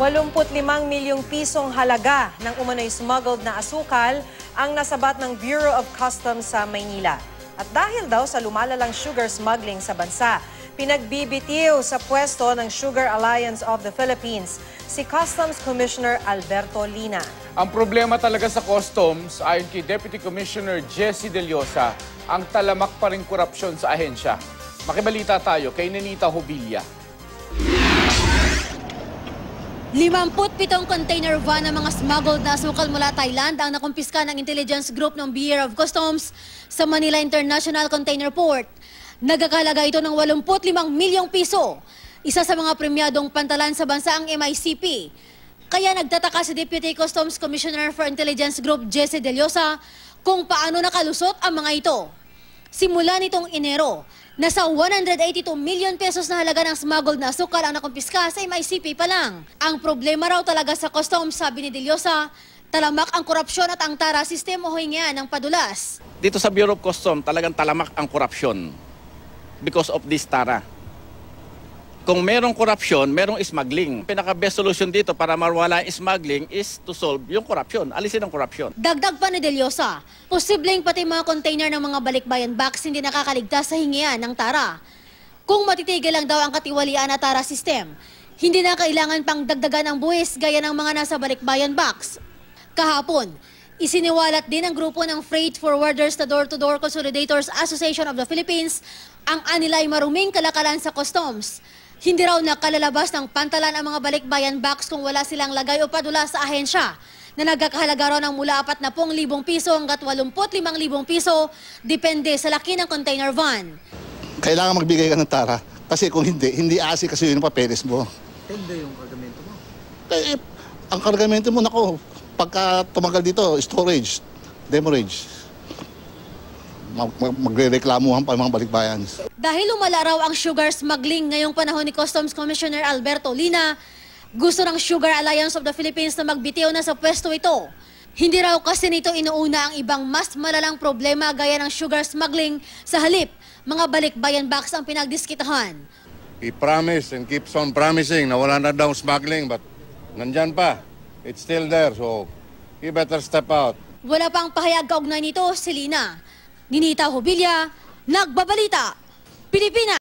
85 milyong pisong halaga ng umano'y smuggled na asukal ang nasabat ng Bureau of Customs sa Maynila. At dahil daw sa lumalalang sugar smuggling sa bansa, pinagbibitiw sa pwesto ng Sugar Alliance of the Philippines si Customs Commissioner Alberto Lina. Ang problema talaga sa customs, ayon kay Deputy Commissioner Jesse Deliosa, ang talamak pa rin korupsyon sa ahensya. Makibalita tayo kay Nenita Hobilia. 57 container van ng mga smuggled na asukal mula Thailand ang nakumpiska ng intelligence group ng Bureau of Customs sa Manila International Container Port. Nagkakalaga ito ng 85 milyong piso, isa sa mga premyadong pantalan sa bansa ang MICP. Kaya nagtataka si Deputy Customs Commissioner for Intelligence Group Jesse De kung paano nakalusot ang mga ito. Simula nitong Enero, Nasa 182 million pesos na halaga ng smuggled na asukal ang nakumpiska sa MICP pa lang. Ang problema raw talaga sa customs, sabi ni Dilyosa, talamak ang korupsyon at ang tara sistema o hingian ng padulas. Dito sa Bureau of Customs, talagang talamak ang korupsyon because of this tara. Kung merong korupsyon, merong smuggling. Pinaka-best solution dito para marwala ang smuggling is to solve yung korupsyon. Alisin ang korupsyon. Dagdag pa ni Deliosa, posibleng pati mga container ng mga balikbayan box hindi nakakaligtas sa hingian ng tara. Kung matitigil lang daw ang katiwalian na tara system, hindi na kailangan pang dagdagan ang buwis gaya ng mga nasa balikbayan box. Kahapon, Isiniwalat din ng grupo ng Freight Forwarders na Door-to-Door -door Consolidators Association of the Philippines ang anilay maruming kalakalan sa customs hindi raw nakalalabas ng pantalan ang mga balikbayan box kung wala silang lagay o padula sa ahensya na nagkakahalaga raw ng mula 40,000 piso hanggat 85,000 piso depende sa laki ng container van. Kailangan magbigay ka ng tara kasi kung hindi, hindi asi kasi yun ang papeles mo. Tenda yung kargamento mo? Eh, ang kargamento mo, nako, pagka tumagal dito, storage, demurrage magre-reklamuhan pa mga balikbayan. Dahil lumala ang sugar smuggling ngayong panahon ni Customs Commissioner Alberto Lina, gusto ng Sugar Alliance of the Philippines na magbitiw na sa pwesto ito. Hindi raw kasi nito inuuna ang ibang mas malalang problema gaya ng sugar smuggling sa halip. Mga balikbayan box ang pinagdiskitahan. He promised and keeps on promising na wala na daw smuggling but nandyan pa. It's still there so he better step out. Wala pang pahayag kaugnay nito si Lina. Ninita Hobilya, Nagbabalita, Pilipinas!